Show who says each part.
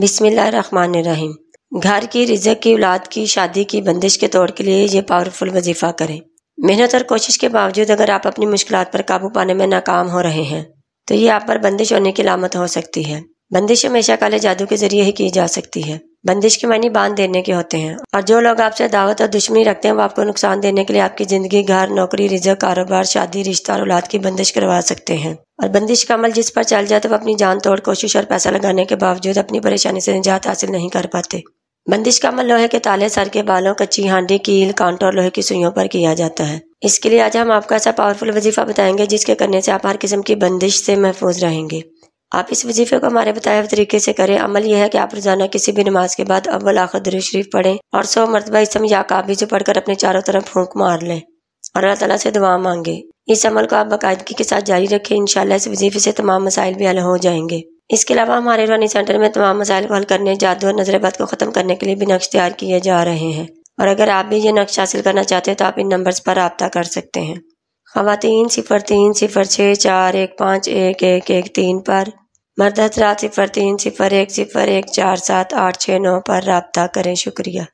Speaker 1: बिसमीम घर की रिजक की औलाद की शादी की बंदिश के तौर के लिए ये पावरफुल वजीफ़ा करें मेहनत और कोशिश के बावजूद अगर आप अपनी मुश्किल पर काबू पाने में नाकाम हो रहे हैं तो ये आप पर बंदिश होने की लामत हो सकती है बंदिश हमेशा काले जादू के जरिए ही की जा सकती है बंदिश के मायने बांध देने के होते हैं और जो लोग आपसे दावत और दुश्मनी रखते हैं वो आपको नुकसान देने के लिए आपकी ज़िंदगी घर नौकरी रिजक कारोबार शादी रिश्ता और औलाद की बंदिश करवा सकते हैं और बंदिश का अमल जिस पर चल जाए वो वह अपनी जान तोड़ कोशिश और पैसा लगाने के बावजूद अपनी परेशानी से निजात हासिल नहीं कर पाते बंदिश का अमल लोहे के ताले सर के बालों कच्ची हांडी कील कांटो और लोहे की सुइयों पर किया जाता है इसके लिए आज हम आपको ऐसा पावरफुल वजीफा बताएंगे जिसके करने से आप हर किस्म की बंदिश से महफूज रहेंगे आप इस वजीफे को हमारे बताए हुए तरीके से करें अमल यह है कि आप रोजाना किसी भी नमाज के बाद अव्वल आखिर दुरू शरीफ पढ़ें और सौ मरतबा इसम या काबिज पढ़कर अपने चारों तरफ फूंक मार लें और अल्लाह तला से दुआ मांगे इस अमल को आप बाकायदगी के साथ जारी रखें इनशाला इस वजीफे से तमाम मसाइल भी हल हो जाएंगे इसके अलावा हमारे रूहानी सेंटर में तमाम मसाइल को हल करने जादू और नजरबात को ख़त्म करने के लिए भी नक्श तैयार किए जा रहे हैं और अगर आप भी ये नक्श हासिल करना चाहते हैं तो आप इन नंबर पर रबता कर सकते हैं खातन सिफर तीन सिफर छः चार एक पाँच एक एक एक तीन पर मर्द हजरात सिफर तीन सिफर एक सिफर एक चार सात आठ छः नौ पर रबता करें शुक्रिया